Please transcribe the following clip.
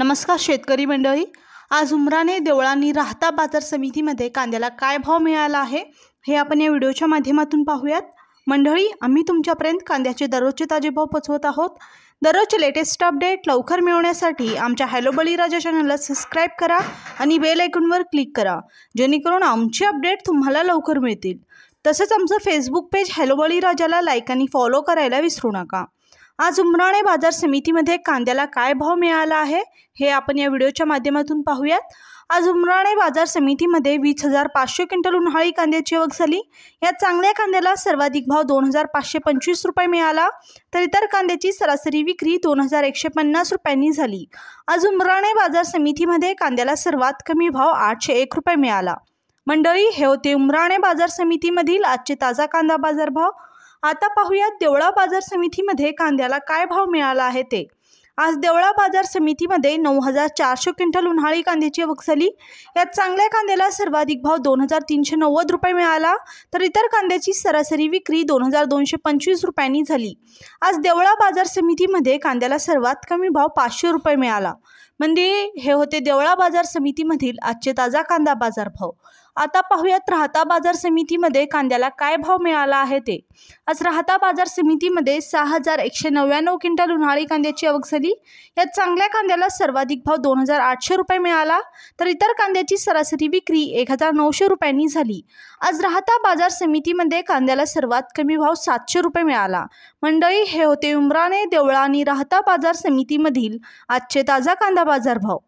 नमस्कार शेतकरी मंडळी आज उमराने देवळांनी राहता बाजार समितीमध्ये कांद्याला काय भाव मिळाला आहे हे आपण या व्हिडिओच्या माध्यमातून पाहूयात मंडळी आम्ही तुमच्यापर्यंत कांद्याचे दररोजचे ताजे भाव पोचवत आहोत दररोजचे लेटेस्ट अपडेट लवकर मिळवण्यासाठी आमच्या हॅलो बळीराजा चॅनलला सबस्क्राईब करा आणि बेल ऐकूनवर क्लिक करा जेणेकरून आमचे अपडेट तुम्हाला लवकर मिळतील तसेच आमचं फेसबुक पेज हॅलो बळीराजाला लाईक आणि फॉलो करायला विसरू नका आज उमराणे बाजार समितीमध्ये कांद्याला काय भाव मिळाला आहे हे आपण या व्हिडिओच्या माध्यमातून पाहूयात आज उमराणे बाजार समितीमध्ये वीस हजार पाचशे क्विंटल उन्हाळी कांद्याची आवक झाली या चांगल्या कांद्याला सर्वाधिक भाव दोन हजार पाचशे पंचवीस रुपये मिळाला तर इतर कांद्याची सरासरी विक्री दोन हजार एकशे पन्नास रुपयांनी झाली आज उमराणे बाजार समितीमध्ये कांद्याला सर्वात कमी भाव आठशे एक रुपये मिळाला मंडळी हे होते उमराणे बाजार समितीमधील आजचे ताजा कांदा बाजारभाव आता पाहूयात देवळा बाजार समितीमध्ये कांद्याला काय भाव मिळाला आहे ते आज देवळा बाजार समितीमध्ये नऊ हजार चारशे क्विंटल उन्हाळी कांद्याची वक्सली यात चांगल्या कांद्याला सर्वाधिक भाव दोन हजार तीनशे नव्वद रुपये मिळाला तर इतर कांद्याची सरासरी विक्री दोन हजार दोनशे पंचवीस रुपयांनी झाली आज देवळा बाजार समितीमध्ये कांद्याला सर्वात कमी भाव पाचशे रुपये मिळाला म्हणजे हे होते देवळा बाजार समितीमधील आजचे ताजा कांदा बाजार भाव आता पाहूयात राहता बाजार समितीमध्ये कांद्याला काय भाव मिळाला आहे ते आज राहता बाजार समितीमध्ये सहा हजार एकशे नव्याण्णव क्विंटल उन्हाळी कांद्याची आवक झाली यात चांगल्या कांद्याला सर्वाधिक भाव दोन हजार आठशे रुपये मिळाला तर इतर कांद्याची सरासरी विक्री एक हजार नऊशे रुपयांनी झाली आज राहता बाजार समितीमध्ये कांद्याला सर्वात कमी भाव सातशे रुपये मिळाला मंडळी हे होते उमराने देवळा आणि राहता बाजार समितीमधील आजचे ताजा कांदा बाजार भाव